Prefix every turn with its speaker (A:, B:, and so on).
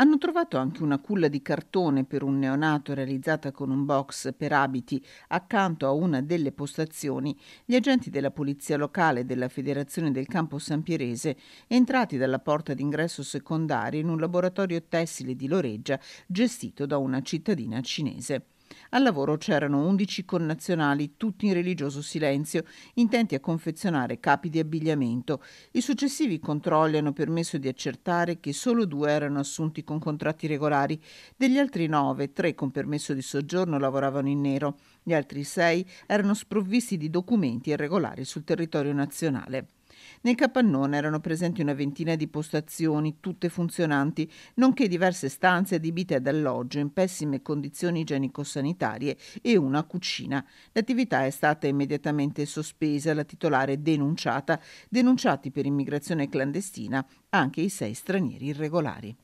A: Hanno trovato anche una culla di cartone per un neonato realizzata con un box per abiti accanto a una delle postazioni. Gli agenti della polizia locale della Federazione del Campo San Pierese, entrati dalla porta d'ingresso secondaria in un laboratorio tessile di Loreggia gestito da una cittadina cinese. Al lavoro c'erano 11 connazionali, tutti in religioso silenzio, intenti a confezionare capi di abbigliamento. I successivi controlli hanno permesso di accertare che solo due erano assunti con contratti regolari, degli altri nove, tre con permesso di soggiorno lavoravano in nero, gli altri sei erano sprovvisti di documenti irregolari sul territorio nazionale. Nel capannone erano presenti una ventina di postazioni, tutte funzionanti, nonché diverse stanze adibite ad alloggio in pessime condizioni igienico-sanitarie e una cucina. L'attività è stata immediatamente sospesa, la titolare denunciata, denunciati per immigrazione clandestina anche i sei stranieri irregolari.